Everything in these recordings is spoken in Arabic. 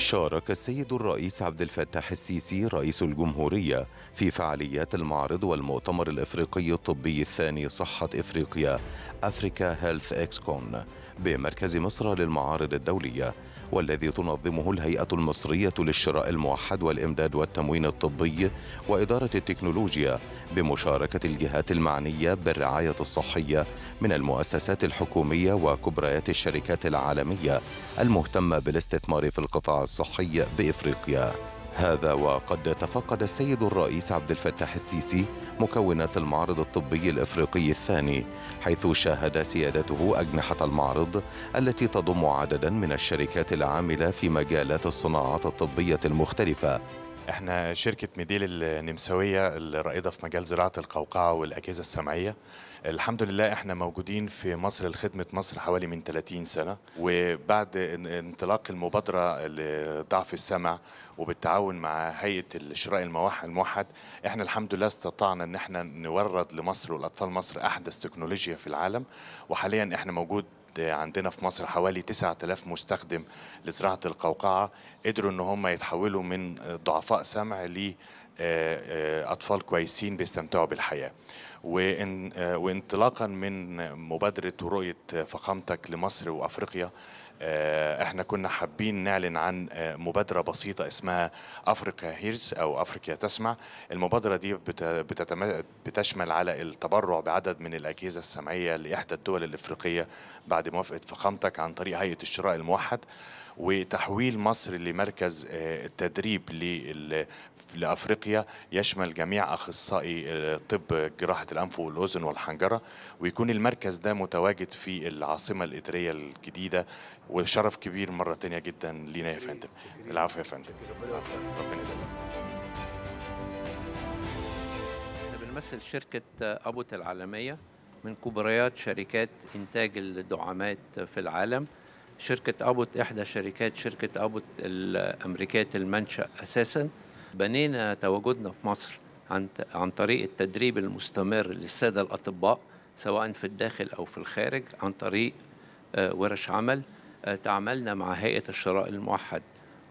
شارك السيد الرئيس عبد الفتاح السيسي رئيس الجمهورية في فعاليات المعرض والمؤتمر الإفريقي الطبي الثاني صحة إفريقيا أفريكا هيلث إكسكون بمركز مصر للمعارض الدولية والذي تنظمه الهيئة المصرية للشراء الموحد والإمداد والتموين الطبي وإدارة التكنولوجيا بمشاركة الجهات المعنية بالرعاية الصحية من المؤسسات الحكومية وكبريات الشركات العالمية المهتمة بالاستثمار في القطاع الصحي بإفريقيا هذا وقد تفقد السيد الرئيس عبد الفتاح السيسي مكونات المعرض الطبي الافريقي الثاني حيث شاهد سيادته اجنحه المعرض التي تضم عددا من الشركات العامله في مجالات الصناعات الطبيه المختلفه احنا شركة ميديل النمساوية الرائدة في مجال زراعة القوقعة والأجهزة السمعية الحمد لله احنا موجودين في مصر لخدمة مصر حوالي من 30 سنة وبعد انطلاق المبادرة لضعف السمع وبالتعاون مع هيئة الشراء الموحد احنا الحمد لله استطعنا ان احنا نورد لمصر ولأطفال مصر أحدث تكنولوجيا في العالم وحاليا احنا موجود عندنا في مصر حوالي 9000 مستخدم لزراعه القوقعه قدروا ان هم يتحولوا من ضعفاء سمع ل آه، آه، اطفال كويسين بيستمتعوا بالحياه آه، وانطلاقا من مبادره ورؤيه فخامتك لمصر وافريقيا آه، احنا كنا حابين نعلن عن آه، مبادرة بسيطة اسمها افريكا هيرز او افريقيا تسمع المبادرة دي بتشمل على التبرع بعدد من الاجهزة السمعية لاحدى الدول الافريقية بعد موافقة فخامتك عن طريق هيئة الشراء الموحد وتحويل مصر لمركز آه، التدريب لافريقيا يشمل جميع اخصائي آه، طب جراحه الانف والاذن والحنجره ويكون المركز ده متواجد في العاصمه الاداريه الجديده وشرف كبير مره تانية جدا لينا يا فندم العفو يا فندم ربنا يسلمك بنمثل شركة آه، أبوت العالمية من كبريات شركات إنتاج الدعامات في العالم شركة أبوت إحدى شركات شركة أبوت الأمريكية المنشأ أساسا بنينا تواجدنا في مصر عن عن طريق التدريب المستمر للسادة الأطباء سواء في الداخل أو في الخارج عن طريق آه، ورش عمل آه، تعاملنا مع هيئة الشراء الموحد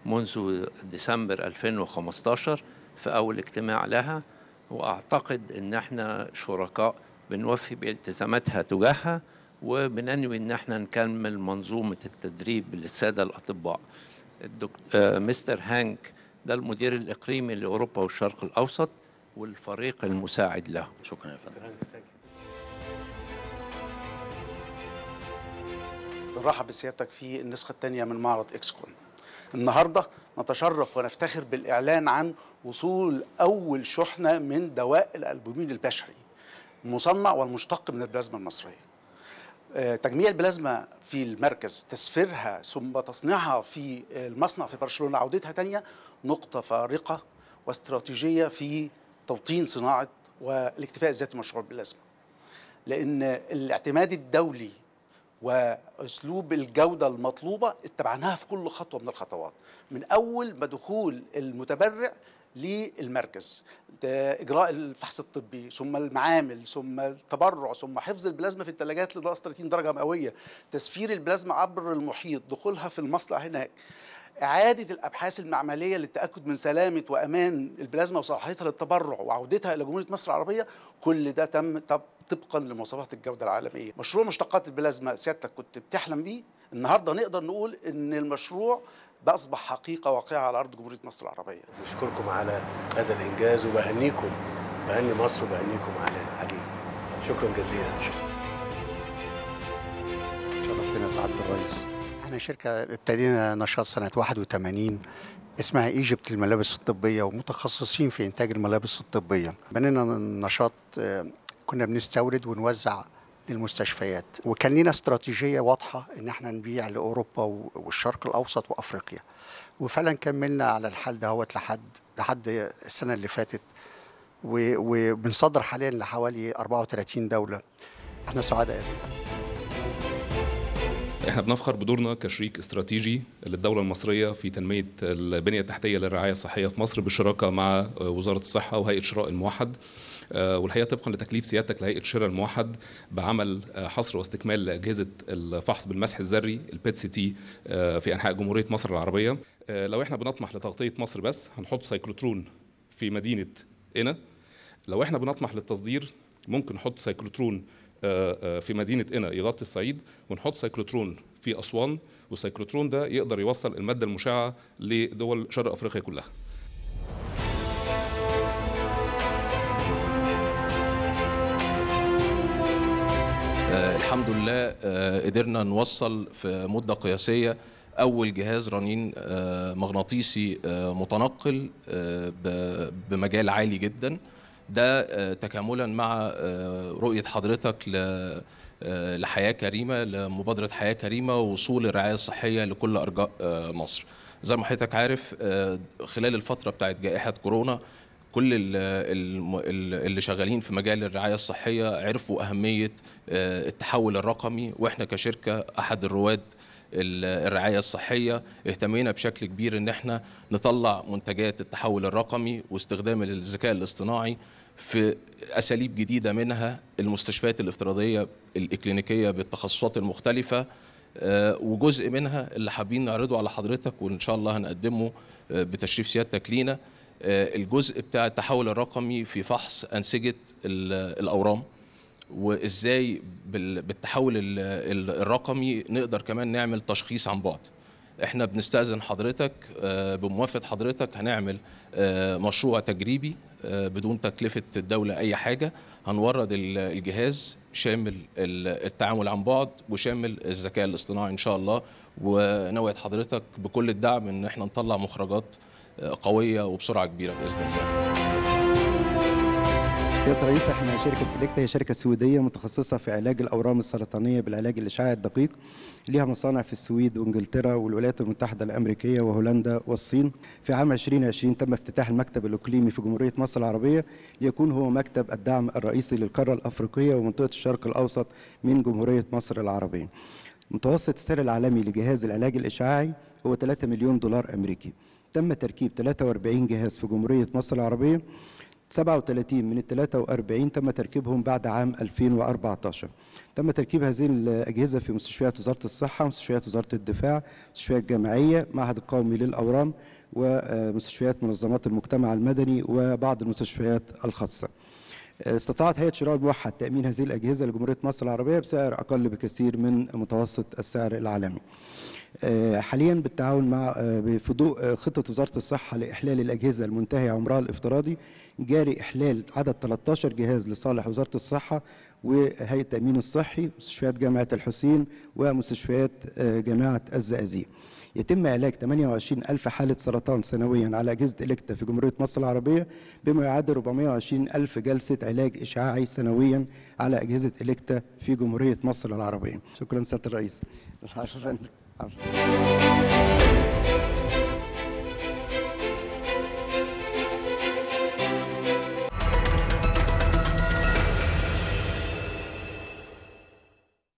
منذ ديسمبر 2015 في أول اجتماع لها وأعتقد إن احنا شركاء بنوفي بالتزاماتها تجاهها وبننوي ان احنا نكمل منظومه التدريب للساده الاطباء الدكتور آه، مستر هانك ده المدير الاقليمي لاوروبا والشرق الاوسط والفريق المساعد له شكرا يا فندم بنرحب بسيادتك في النسخه الثانيه من معرض اكسكون النهارده نتشرف ونفتخر بالاعلان عن وصول اول شحنه من دواء الالبومين البشري المصنع والمشتق من البلازما المصريه آه، تجميع البلازما في المركز تسفيرها ثم تصنيعها في المصنع في برشلونة عودتها تانية نقطة فارقة واستراتيجية في توطين صناعة والاكتفاء الذاتي مشروع البلازما لأن الاعتماد الدولي واسلوب الجوده المطلوبه اتبعناها في كل خطوه من الخطوات من اول ما دخول المتبرع للمركز اجراء الفحص الطبي ثم المعامل ثم التبرع ثم حفظ البلازما في الثلاجات لناقص 30 درجه مئويه تسفير البلازما عبر المحيط دخولها في المصنع هناك إعادة الأبحاث المعملية للتأكد من سلامة وأمان البلازما وصلاحيتها للتبرع وعودتها إلى جمهورية مصر العربية كل ده تم طبقا لمواصفات الجودة العالمية مشروع مشتقات البلازما سيادتك كنت بتحلم بيه النهاردة نقدر نقول أن المشروع ده أصبح حقيقة واقعة على أرض جمهورية مصر العربية بشكركم على هذا الإنجاز وبهنيكم بهني مصر وبهنيكم عليه شكرا جزيلا شرفتنا سعادة الرئيس احنا شركة ابتدينا نشاط سنة 81 اسمها ايجيبت الملابس الطبية ومتخصصين في انتاج الملابس الطبية بنينا نشاط آه، كنا بنستورد ونوزع للمستشفيات وكان لنا استراتيجيه واضحه ان احنا نبيع لاوروبا والشرق الاوسط وافريقيا وفعلا كملنا على الحال دهوت لحد لحد السنه اللي فاتت وبنصدر حاليا لحوالي 34 دوله احنا سعداء احنا بنفخر بدورنا كشريك استراتيجي للدولة المصرية في تنمية البنية التحتية للرعاية الصحية في مصر بالشراكة مع وزارة الصحة وهيئة شراء الموحد آه، والحقيقه طبقا لتكليف سيادتك لهيئه شراء الموحد بعمل آه، حصر واستكمال اجهزه الفحص بالمسح الذري البيت سي تي في انحاء جمهوريه مصر العربيه آه، لو احنا بنطمح لتغطيه مصر بس هنحط سيكلوترون في مدينه قنا لو احنا بنطمح للتصدير ممكن نحط سيكلوترون في مدينه قنا يغطي الصعيد ونحط سيكلوترون في اسوان والسيكلوترون ده يقدر يوصل الماده المشعه لدول شرق افريقيا كلها الحمد لله آه، قدرنا نوصل في مدة قياسية أول جهاز رنين آه، مغناطيسي آه، متنقل بمجال عالي جدا ده تكاملا مع رؤية حضرتك لحياة كريمة لمبادرة حياة كريمة ووصول الرعاية الصحية لكل أرجاء مصر زي ما حضرتك عارف خلال الفترة بتاعت جائحة كورونا كل اللي شغالين في مجال الرعايه الصحيه عرفوا اهميه آه، التحول الرقمي واحنا كشركه احد الرواد الرعايه الصحيه اهتمينا بشكل كبير ان احنا نطلع منتجات التحول الرقمي واستخدام الذكاء الاصطناعي في اساليب جديده منها المستشفيات الافتراضيه الاكلينيكيه بالتخصصات المختلفه آه، وجزء منها اللي حابين نعرضه على حضرتك وان شاء الله هنقدمه آه، بتشريف سيادتك لينا آه، الجزء بتاع التحول الرقمي في فحص انسجه الاورام وازاي بالتحول الرقمي نقدر كمان نعمل تشخيص عن بعد احنا بنستاذن حضرتك آه، بموافقه حضرتك هنعمل آه، مشروع تجريبي بدون تكلفه الدوله اي حاجه هنورد الجهاز شامل التعامل عن بعد وشامل الذكاء الاصطناعي ان شاء الله ونوعد حضرتك بكل الدعم ان احنا نطلع مخرجات قويه وبسرعه كبيره باذن الله سيادة الرئيس احنا شركة تليكتا هي شركة سويدية متخصصة في علاج الأورام السرطانية بالعلاج الإشعاعي الدقيق ليها مصانع في السويد وانجلترا والولايات المتحدة الأمريكية وهولندا والصين في عام 2020 تم افتتاح المكتب الإقليمي في جمهورية مصر العربية ليكون هو مكتب الدعم الرئيسي للقارة الأفريقية ومنطقة الشرق الأوسط من جمهورية مصر العربية متوسط السعر العالمي لجهاز العلاج الإشعاعي هو 3 مليون دولار أمريكي تم تركيب 43 جهاز في جمهورية مصر العربية 37 من ال 43 تم تركيبهم بعد عام 2014 تم تركيب هذه الأجهزة في مستشفيات وزارة الصحة مستشفيات وزارة الدفاع مستشفيات جامعية معهد القومي للأورام ومستشفيات منظمات المجتمع المدني وبعض المستشفيات الخاصة استطاعت هيئة شراء الموحد تأمين هذه الأجهزة لجمهورية مصر العربية بسعر أقل بكثير من متوسط السعر العالمي آه، حاليا بالتعاون مع آه، بفضوء آه، خطه وزاره الصحه لاحلال الاجهزه المنتهي عمرها الافتراضي جاري احلال عدد 13 جهاز لصالح وزاره الصحه وهيئه التامين الصحي مستشفيات جامعه الحسين ومستشفيات جامعه الزقازيق يتم علاج 28 ألف حالة سرطان سنويا على أجهزة إلكتا في جمهورية مصر العربية بما يعادل 420 ألف جلسة علاج إشعاعي سنويا على أجهزة إلكتا في جمهورية مصر العربية شكرا سيادة الرئيس palavra.